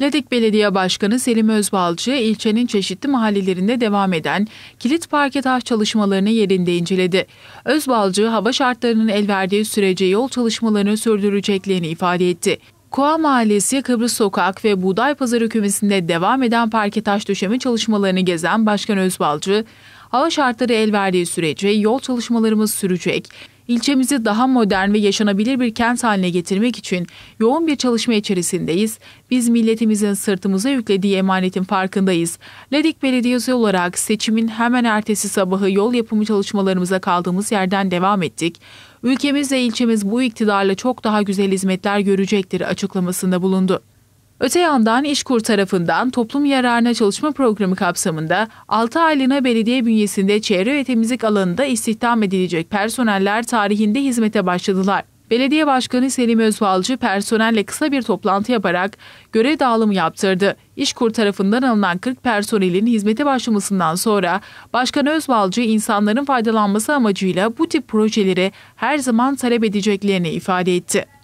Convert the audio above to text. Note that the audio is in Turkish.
Ledik Belediye Başkanı Selim Özbalcı, ilçenin çeşitli mahallelerinde devam eden kilit parke taş çalışmalarını yerinde inceledi. Özbalcı, hava şartlarının el verdiği sürece yol çalışmalarını sürdüreceklerini ifade etti. Koa Mahallesi, Kıbrıs Sokak ve Buğday Pazarı kümesinde devam eden parke taş döşeme çalışmalarını gezen Başkan Özbalcı, hava şartları el verdiği sürece yol çalışmalarımız sürecek, İlçemizi daha modern ve yaşanabilir bir kent haline getirmek için yoğun bir çalışma içerisindeyiz. Biz milletimizin sırtımıza yüklediği emanetin farkındayız. Ladik Belediyesi olarak seçimin hemen ertesi sabahı yol yapımı çalışmalarımıza kaldığımız yerden devam ettik. Ülkemiz ve ilçemiz bu iktidarla çok daha güzel hizmetler görecektir açıklamasında bulundu. Öte yandan İşkur tarafından toplum yararına çalışma programı kapsamında 6 aylığına belediye bünyesinde çevre ve temizlik alanında istihdam edilecek personeller tarihinde hizmete başladılar. Belediye Başkanı Selim Özbalcı personelle kısa bir toplantı yaparak görev dağılımı yaptırdı. İşkur tarafından alınan 40 personelin hizmete başlamasından sonra Başkan Özbalcı insanların faydalanması amacıyla bu tip projeleri her zaman talep edeceklerini ifade etti.